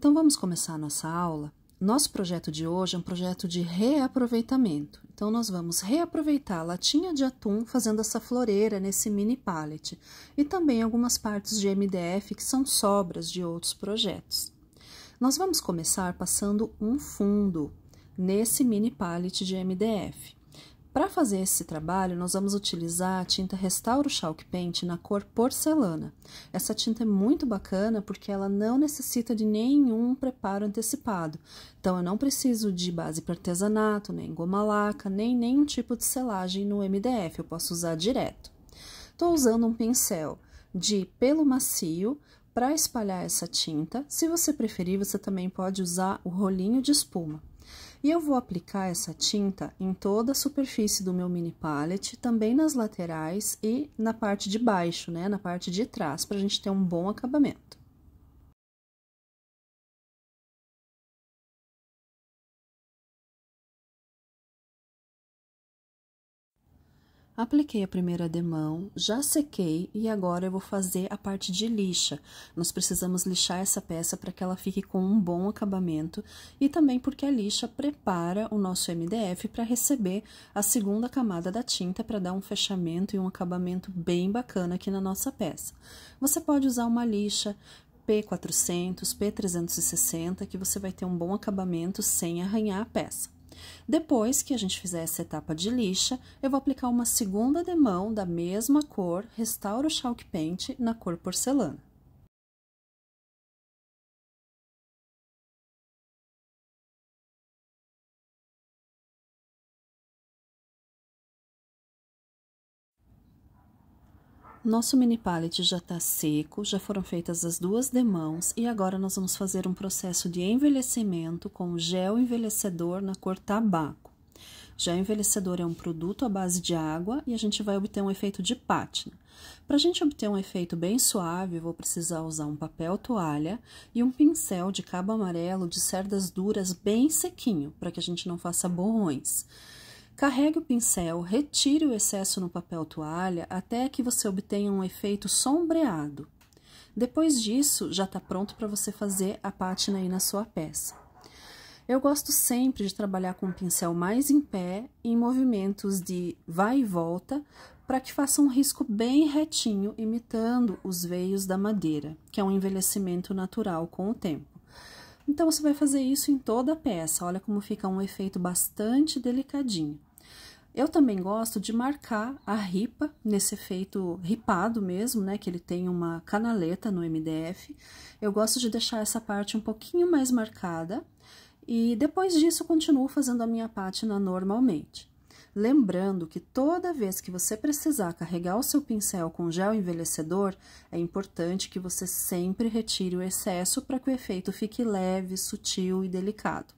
Então vamos começar a nossa aula. Nosso projeto de hoje é um projeto de reaproveitamento. Então nós vamos reaproveitar a latinha de atum fazendo essa floreira nesse mini pallet e também algumas partes de MDF que são sobras de outros projetos. Nós vamos começar passando um fundo nesse mini pallet de MDF. Para fazer esse trabalho, nós vamos utilizar a tinta Restauro Chalk Paint na cor Porcelana. Essa tinta é muito bacana porque ela não necessita de nenhum preparo antecipado. Então, eu não preciso de base para artesanato, nem goma laca, nem nenhum tipo de selagem no MDF, eu posso usar direto. Estou usando um pincel de pelo macio para espalhar essa tinta. Se você preferir, você também pode usar o rolinho de espuma. E eu vou aplicar essa tinta em toda a superfície do meu mini palette, também nas laterais e na parte de baixo, né, na parte de trás, para a gente ter um bom acabamento. Apliquei a primeira demão, já sequei e agora eu vou fazer a parte de lixa. Nós precisamos lixar essa peça para que ela fique com um bom acabamento e também porque a lixa prepara o nosso MDF para receber a segunda camada da tinta para dar um fechamento e um acabamento bem bacana aqui na nossa peça. Você pode usar uma lixa P400, P360, que você vai ter um bom acabamento sem arranhar a peça. Depois que a gente fizer essa etapa de lixa, eu vou aplicar uma segunda demão da mesma cor, restauro o chalk paint na cor porcelana. Nosso mini pallet já está seco, já foram feitas as duas demãos e agora nós vamos fazer um processo de envelhecimento com gel envelhecedor na cor tabaco. Gel envelhecedor é um produto à base de água e a gente vai obter um efeito de pátina. Para a gente obter um efeito bem suave, vou precisar usar um papel toalha e um pincel de cabo amarelo de cerdas duras bem sequinho, para que a gente não faça borrões. Carregue o pincel, retire o excesso no papel toalha até que você obtenha um efeito sombreado. Depois disso, já está pronto para você fazer a pátina aí na sua peça. Eu gosto sempre de trabalhar com o pincel mais em pé, em movimentos de vai e volta, para que faça um risco bem retinho, imitando os veios da madeira, que é um envelhecimento natural com o tempo. Então, você vai fazer isso em toda a peça, olha como fica um efeito bastante delicadinho. Eu também gosto de marcar a ripa, nesse efeito ripado mesmo, né? Que ele tem uma canaleta no MDF. Eu gosto de deixar essa parte um pouquinho mais marcada. E depois disso, continuo fazendo a minha pátina normalmente. Lembrando que toda vez que você precisar carregar o seu pincel com gel envelhecedor, é importante que você sempre retire o excesso para que o efeito fique leve, sutil e delicado.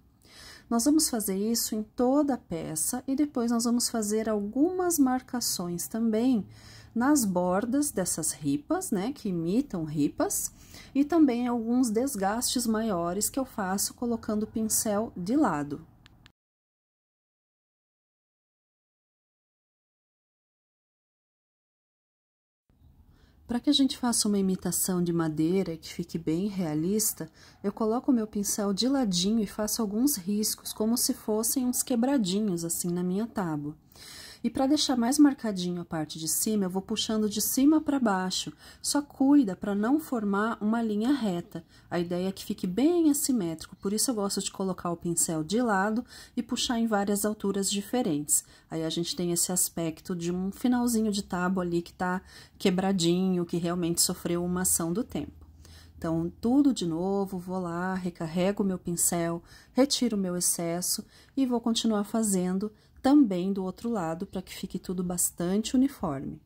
Nós vamos fazer isso em toda a peça e depois nós vamos fazer algumas marcações também nas bordas dessas ripas, né, que imitam ripas, e também alguns desgastes maiores que eu faço colocando o pincel de lado. Para que a gente faça uma imitação de madeira que fique bem realista, eu coloco o meu pincel de ladinho e faço alguns riscos, como se fossem uns quebradinhos assim na minha tábua. E para deixar mais marcadinho a parte de cima, eu vou puxando de cima para baixo. Só cuida para não formar uma linha reta. A ideia é que fique bem assimétrico, por isso eu gosto de colocar o pincel de lado e puxar em várias alturas diferentes. Aí a gente tem esse aspecto de um finalzinho de tábua ali que tá quebradinho, que realmente sofreu uma ação do tempo. Então, tudo de novo, vou lá, recarrego o meu pincel, retiro o meu excesso e vou continuar fazendo também do outro lado para que fique tudo bastante uniforme.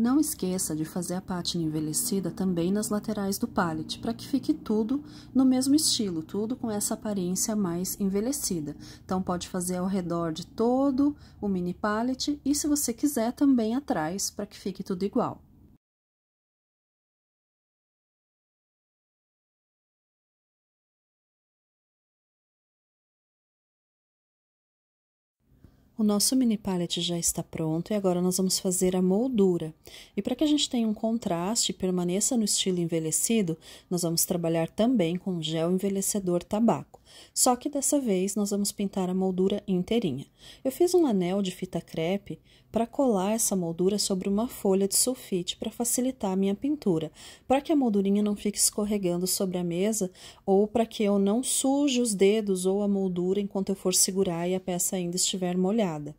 Não esqueça de fazer a pátina envelhecida também nas laterais do pallet, para que fique tudo no mesmo estilo, tudo com essa aparência mais envelhecida. Então, pode fazer ao redor de todo o mini pallet e, se você quiser, também atrás, para que fique tudo igual. O nosso mini pallet já está pronto e agora nós vamos fazer a moldura. E para que a gente tenha um contraste e permaneça no estilo envelhecido, nós vamos trabalhar também com gel envelhecedor tabaco. Só que dessa vez nós vamos pintar a moldura inteirinha. Eu fiz um anel de fita crepe para colar essa moldura sobre uma folha de sulfite para facilitar a minha pintura, para que a moldurinha não fique escorregando sobre a mesa ou para que eu não suje os dedos ou a moldura enquanto eu for segurar e a peça ainda estiver molhada.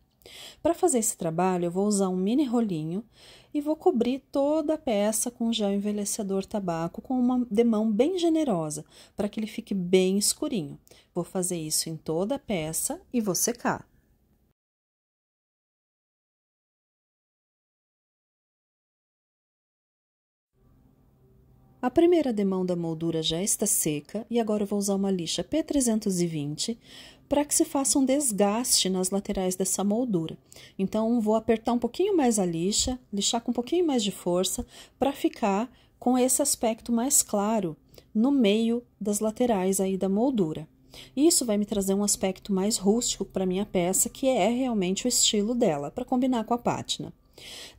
Para fazer esse trabalho, eu vou usar um mini rolinho e vou cobrir toda a peça com gel envelhecedor tabaco com uma demão bem generosa, para que ele fique bem escurinho. Vou fazer isso em toda a peça e vou secar. A primeira demão da moldura já está seca e agora eu vou usar uma lixa P320 para que se faça um desgaste nas laterais dessa moldura. Então, vou apertar um pouquinho mais a lixa, lixar com um pouquinho mais de força, para ficar com esse aspecto mais claro no meio das laterais aí da moldura. Isso vai me trazer um aspecto mais rústico para minha peça, que é realmente o estilo dela, para combinar com a pátina.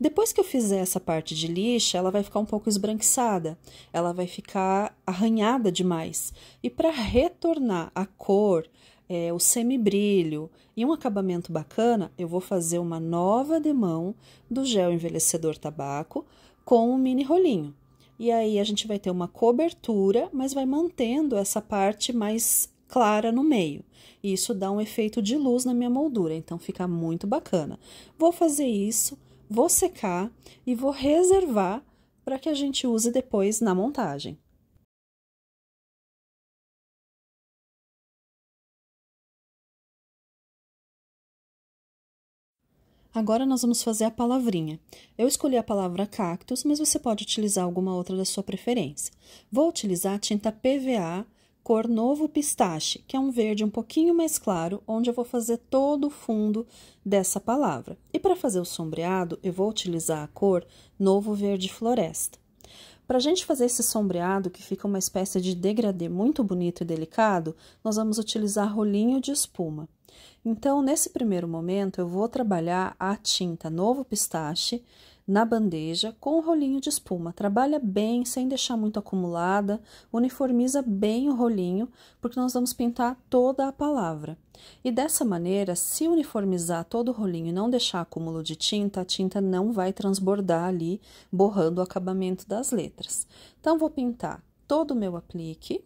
Depois que eu fizer essa parte de lixa, ela vai ficar um pouco esbranquiçada, ela vai ficar arranhada demais. E para retornar a cor, é, o semibrilho e um acabamento bacana, eu vou fazer uma nova demão do gel envelhecedor tabaco com um mini rolinho. E aí a gente vai ter uma cobertura, mas vai mantendo essa parte mais clara no meio. E isso dá um efeito de luz na minha moldura, então fica muito bacana. Vou fazer isso, vou secar e vou reservar para que a gente use depois na montagem. Agora nós vamos fazer a palavrinha. Eu escolhi a palavra cactus, mas você pode utilizar alguma outra da sua preferência. Vou utilizar a tinta PVA cor novo pistache, que é um verde um pouquinho mais claro, onde eu vou fazer todo o fundo dessa palavra. E para fazer o sombreado, eu vou utilizar a cor novo verde floresta. Para a gente fazer esse sombreado, que fica uma espécie de degradê muito bonito e delicado, nós vamos utilizar rolinho de espuma. Então, nesse primeiro momento, eu vou trabalhar a tinta Novo Pistache, na bandeja com o rolinho de espuma. Trabalha bem, sem deixar muito acumulada, uniformiza bem o rolinho, porque nós vamos pintar toda a palavra. E dessa maneira, se uniformizar todo o rolinho e não deixar acúmulo de tinta, a tinta não vai transbordar ali, borrando o acabamento das letras. Então, vou pintar todo o meu aplique.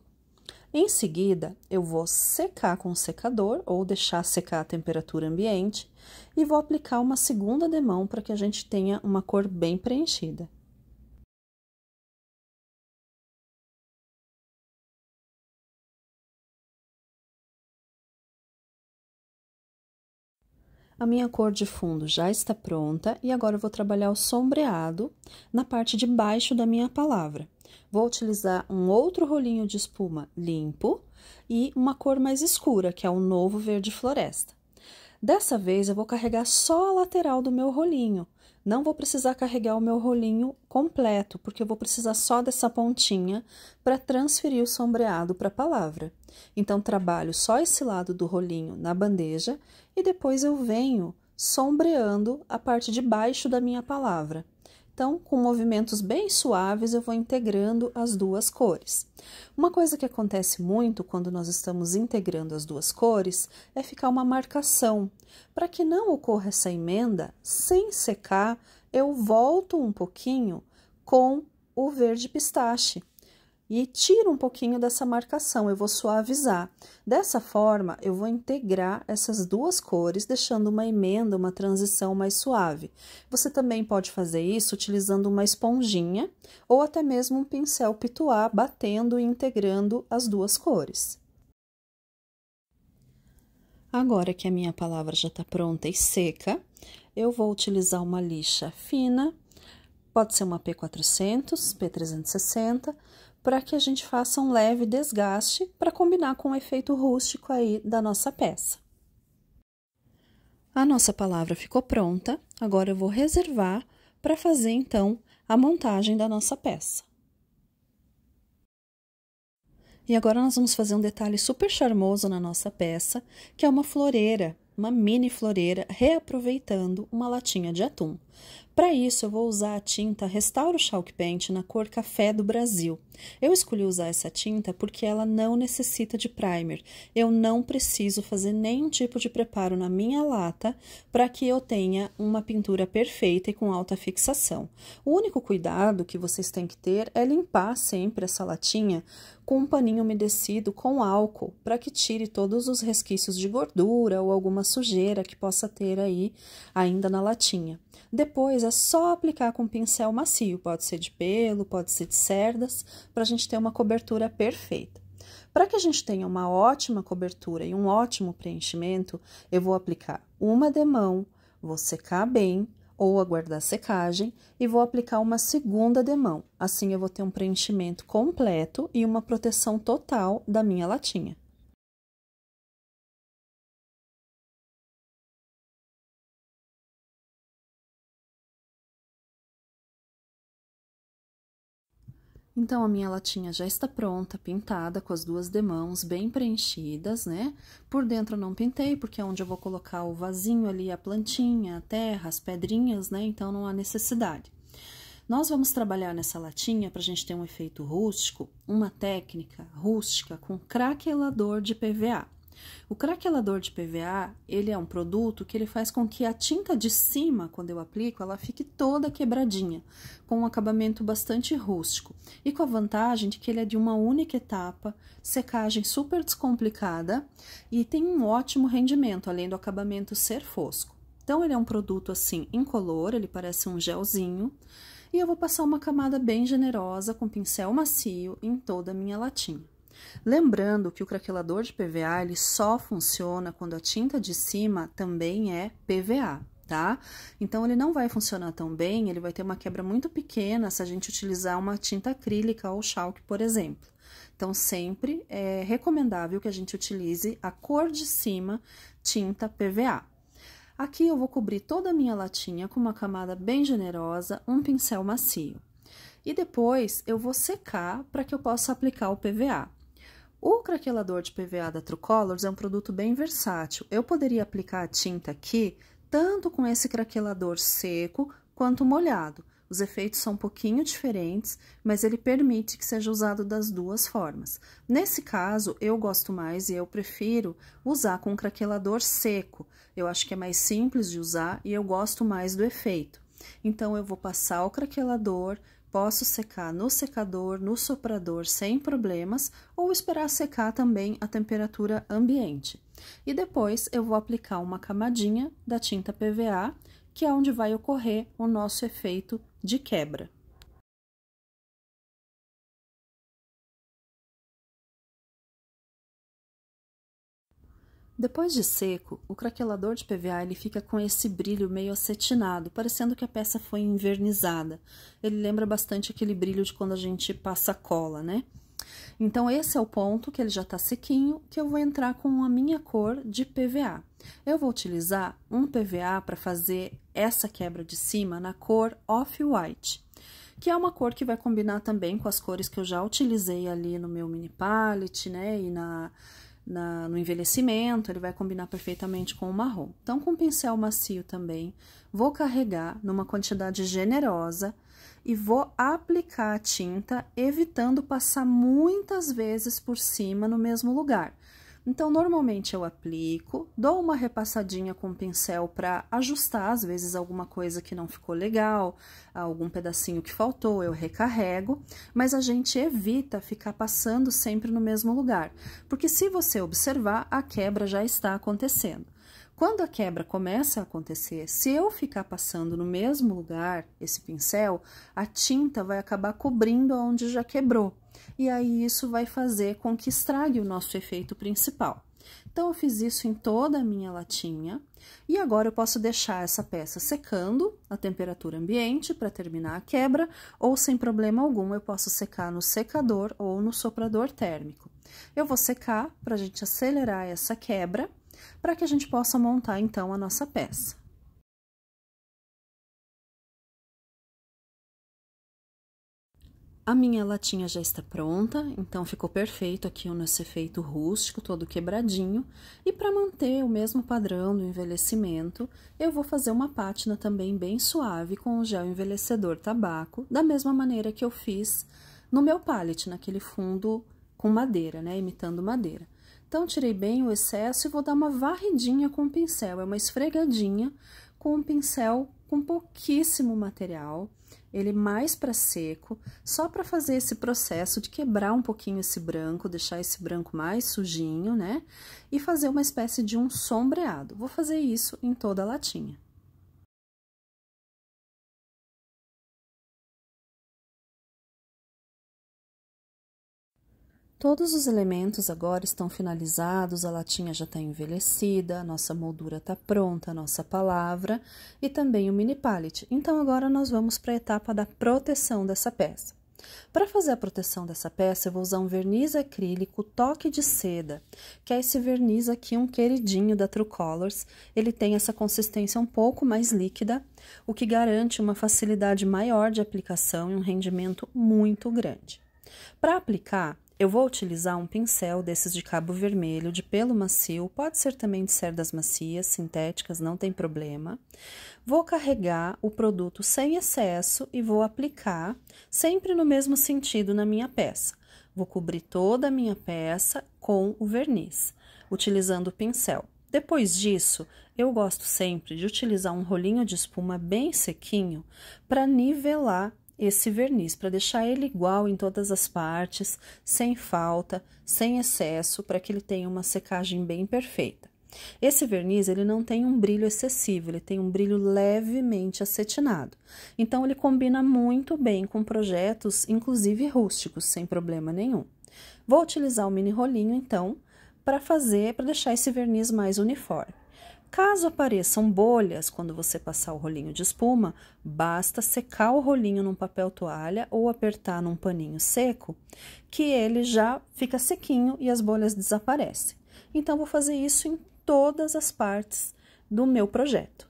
Em seguida, eu vou secar com o secador ou deixar secar a temperatura ambiente e vou aplicar uma segunda demão para que a gente tenha uma cor bem preenchida. A minha cor de fundo já está pronta e agora eu vou trabalhar o sombreado na parte de baixo da minha palavra. Vou utilizar um outro rolinho de espuma limpo e uma cor mais escura, que é o novo verde floresta. Dessa vez, eu vou carregar só a lateral do meu rolinho, não vou precisar carregar o meu rolinho completo, porque eu vou precisar só dessa pontinha para transferir o sombreado para a palavra. Então, trabalho só esse lado do rolinho na bandeja e depois eu venho sombreando a parte de baixo da minha palavra. Então, com movimentos bem suaves, eu vou integrando as duas cores. Uma coisa que acontece muito quando nós estamos integrando as duas cores é ficar uma marcação. Para que não ocorra essa emenda, sem secar, eu volto um pouquinho com o verde pistache e tiro um pouquinho dessa marcação, eu vou suavizar. Dessa forma, eu vou integrar essas duas cores, deixando uma emenda, uma transição mais suave. Você também pode fazer isso utilizando uma esponjinha ou até mesmo um pincel pituá, batendo e integrando as duas cores. Agora que a minha palavra já está pronta e seca, eu vou utilizar uma lixa fina, pode ser uma P400, P360, para que a gente faça um leve desgaste para combinar com o efeito rústico aí da nossa peça. A nossa palavra ficou pronta, agora eu vou reservar para fazer então a montagem da nossa peça. E agora nós vamos fazer um detalhe super charmoso na nossa peça, que é uma floreira, uma mini floreira, reaproveitando uma latinha de atum. Para isso, eu vou usar a tinta Restauro Chalk Paint na cor Café do Brasil. Eu escolhi usar essa tinta porque ela não necessita de primer. Eu não preciso fazer nenhum tipo de preparo na minha lata para que eu tenha uma pintura perfeita e com alta fixação. O único cuidado que vocês têm que ter é limpar sempre essa latinha com um paninho umedecido com álcool para que tire todos os resquícios de gordura ou alguma sujeira que possa ter aí ainda na latinha. Depois depois é só aplicar com pincel macio, pode ser de pelo, pode ser de cerdas, para a gente ter uma cobertura perfeita. Para que a gente tenha uma ótima cobertura e um ótimo preenchimento, eu vou aplicar uma demão, vou secar bem ou aguardar secagem e vou aplicar uma segunda demão. Assim eu vou ter um preenchimento completo e uma proteção total da minha latinha. Então, a minha latinha já está pronta, pintada, com as duas demãos bem preenchidas, né? Por dentro eu não pintei, porque é onde eu vou colocar o vasinho ali, a plantinha, a terra, as pedrinhas, né? Então, não há necessidade. Nós vamos trabalhar nessa latinha, para a gente ter um efeito rústico, uma técnica rústica com craquelador de PVA. O craquelador de PVA, ele é um produto que ele faz com que a tinta de cima, quando eu aplico, ela fique toda quebradinha, com um acabamento bastante rústico e com a vantagem de que ele é de uma única etapa, secagem super descomplicada e tem um ótimo rendimento, além do acabamento ser fosco. Então, ele é um produto assim incolor, ele parece um gelzinho, e eu vou passar uma camada bem generosa com pincel macio em toda a minha latinha. Lembrando que o craquelador de PVA ele só funciona quando a tinta de cima também é PVA. Tá? Então, ele não vai funcionar tão bem, ele vai ter uma quebra muito pequena se a gente utilizar uma tinta acrílica ou chalk, por exemplo. Então, sempre é recomendável que a gente utilize a cor de cima tinta PVA. Aqui eu vou cobrir toda a minha latinha com uma camada bem generosa, um pincel macio. E depois eu vou secar para que eu possa aplicar o PVA. O craquelador de PVA da True Colors é um produto bem versátil. Eu poderia aplicar a tinta aqui tanto com esse craquelador seco quanto molhado. Os efeitos são um pouquinho diferentes, mas ele permite que seja usado das duas formas. Nesse caso, eu gosto mais e eu prefiro usar com um craquelador seco. Eu acho que é mais simples de usar e eu gosto mais do efeito. Então, eu vou passar o craquelador, Posso secar no secador, no soprador sem problemas ou esperar secar também a temperatura ambiente. E depois eu vou aplicar uma camadinha da tinta PVA, que é onde vai ocorrer o nosso efeito de quebra. Depois de seco, o craquelador de PVA ele fica com esse brilho meio acetinado, parecendo que a peça foi envernizada. Ele lembra bastante aquele brilho de quando a gente passa cola, né? Então, esse é o ponto que ele já está sequinho, que eu vou entrar com a minha cor de PVA. Eu vou utilizar um PVA para fazer essa quebra de cima na cor Off-White, que é uma cor que vai combinar também com as cores que eu já utilizei ali no meu mini palette, né, e na na, no envelhecimento, ele vai combinar perfeitamente com o marrom. Então, com o pincel macio também, vou carregar numa quantidade generosa e vou aplicar a tinta, evitando passar muitas vezes por cima no mesmo lugar. Então, normalmente eu aplico, dou uma repassadinha com o pincel para ajustar, às vezes, alguma coisa que não ficou legal, algum pedacinho que faltou, eu recarrego, mas a gente evita ficar passando sempre no mesmo lugar, porque se você observar, a quebra já está acontecendo. Quando a quebra começa a acontecer, se eu ficar passando no mesmo lugar esse pincel, a tinta vai acabar cobrindo onde já quebrou. E aí, isso vai fazer com que estrague o nosso efeito principal. Então, eu fiz isso em toda a minha latinha. E agora, eu posso deixar essa peça secando a temperatura ambiente para terminar a quebra, ou sem problema algum, eu posso secar no secador ou no soprador térmico. Eu vou secar para a gente acelerar essa quebra, para que a gente possa montar, então, a nossa peça. A minha latinha já está pronta, então ficou perfeito aqui o nosso efeito rústico, todo quebradinho. E para manter o mesmo padrão do envelhecimento, eu vou fazer uma pátina também bem suave com o gel envelhecedor tabaco, da mesma maneira que eu fiz no meu pallet, naquele fundo com madeira, né, imitando madeira. Então, tirei bem o excesso e vou dar uma varridinha com o pincel, é uma esfregadinha com o pincel com pouquíssimo material, ele mais para seco, só para fazer esse processo de quebrar um pouquinho esse branco, deixar esse branco mais sujinho, né? E fazer uma espécie de um sombreado. Vou fazer isso em toda a latinha. Todos os elementos agora estão finalizados, a latinha já está envelhecida, a nossa moldura está pronta, a nossa palavra e também o mini pallet. Então, agora nós vamos para a etapa da proteção dessa peça. Para fazer a proteção dessa peça, eu vou usar um verniz acrílico toque de seda, que é esse verniz aqui, um queridinho da True Colors. Ele tem essa consistência um pouco mais líquida, o que garante uma facilidade maior de aplicação e um rendimento muito grande. Para aplicar, eu vou utilizar um pincel desses de cabo vermelho, de pelo macio, pode ser também de cerdas macias, sintéticas, não tem problema. Vou carregar o produto sem excesso e vou aplicar sempre no mesmo sentido na minha peça. Vou cobrir toda a minha peça com o verniz, utilizando o pincel. Depois disso, eu gosto sempre de utilizar um rolinho de espuma bem sequinho para nivelar esse verniz para deixar ele igual em todas as partes, sem falta, sem excesso, para que ele tenha uma secagem bem perfeita. Esse verniz ele não tem um brilho excessivo, ele tem um brilho levemente acetinado. Então ele combina muito bem com projetos, inclusive rústicos, sem problema nenhum. Vou utilizar o mini rolinho então para fazer, para deixar esse verniz mais uniforme. Caso apareçam bolhas quando você passar o rolinho de espuma, basta secar o rolinho num papel toalha ou apertar num paninho seco, que ele já fica sequinho e as bolhas desaparecem. Então, vou fazer isso em todas as partes do meu projeto.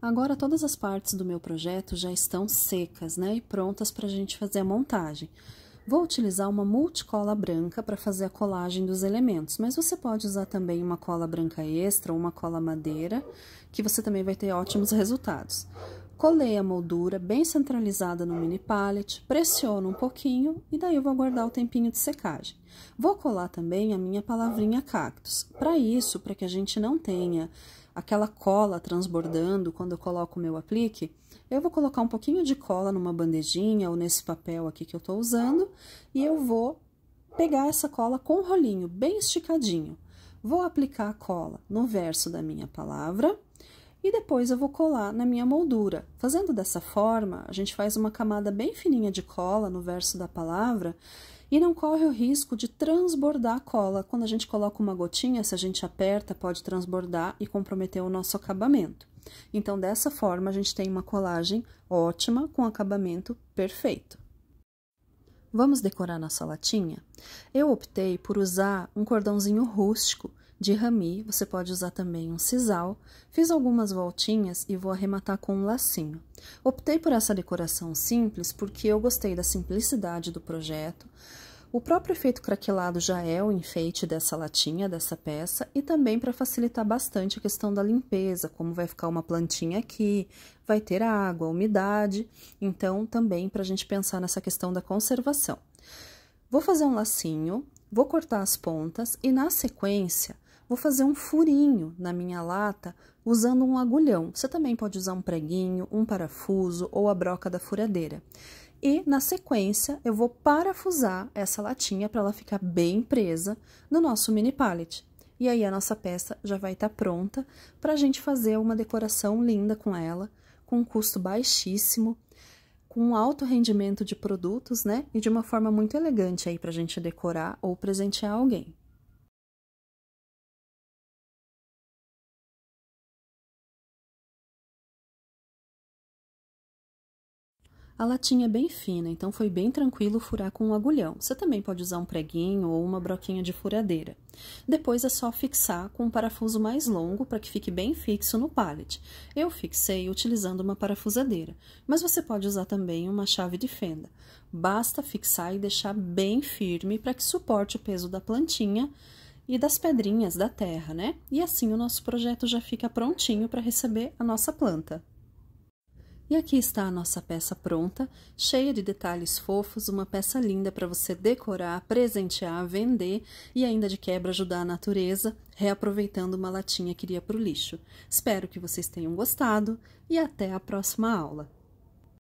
Agora todas as partes do meu projeto já estão secas, né, e prontas para a gente fazer a montagem. Vou utilizar uma multicola branca para fazer a colagem dos elementos, mas você pode usar também uma cola branca extra ou uma cola madeira, que você também vai ter ótimos resultados. Colei a moldura bem centralizada no mini pallet, pressiono um pouquinho e daí eu vou aguardar o tempinho de secagem. Vou colar também a minha palavrinha cactus. Para isso, para que a gente não tenha aquela cola transbordando quando eu coloco o meu aplique, eu vou colocar um pouquinho de cola numa bandejinha ou nesse papel aqui que eu estou usando e eu vou pegar essa cola com um rolinho bem esticadinho. Vou aplicar a cola no verso da minha palavra e depois eu vou colar na minha moldura. Fazendo dessa forma, a gente faz uma camada bem fininha de cola no verso da palavra e não corre o risco de transbordar a cola. Quando a gente coloca uma gotinha, se a gente aperta, pode transbordar e comprometer o nosso acabamento. Então, dessa forma, a gente tem uma colagem ótima com acabamento perfeito. Vamos decorar nossa latinha? Eu optei por usar um cordãozinho rústico de rami, você pode usar também um sisal. Fiz algumas voltinhas e vou arrematar com um lacinho. Optei por essa decoração simples porque eu gostei da simplicidade do projeto. O próprio efeito craquelado já é o enfeite dessa latinha, dessa peça, e também para facilitar bastante a questão da limpeza, como vai ficar uma plantinha aqui, vai ter água, umidade, então também para a gente pensar nessa questão da conservação. Vou fazer um lacinho, vou cortar as pontas e na sequência Vou fazer um furinho na minha lata usando um agulhão. Você também pode usar um preguinho, um parafuso ou a broca da furadeira. E na sequência, eu vou parafusar essa latinha para ela ficar bem presa no nosso mini pallet. E aí a nossa peça já vai estar tá pronta para a gente fazer uma decoração linda com ela, com um custo baixíssimo com um alto rendimento de produtos, né? E de uma forma muito elegante aí para a gente decorar ou presentear alguém. A latinha é bem fina, então foi bem tranquilo furar com um agulhão. Você também pode usar um preguinho ou uma broquinha de furadeira. Depois é só fixar com um parafuso mais longo para que fique bem fixo no pallet. Eu fixei utilizando uma parafusadeira, mas você pode usar também uma chave de fenda. Basta fixar e deixar bem firme para que suporte o peso da plantinha e das pedrinhas da terra, né? E assim o nosso projeto já fica prontinho para receber a nossa planta. E aqui está a nossa peça pronta, cheia de detalhes fofos, uma peça linda para você decorar, presentear, vender e ainda de quebra ajudar a natureza, reaproveitando uma latinha que iria para o lixo. Espero que vocês tenham gostado e até a próxima aula!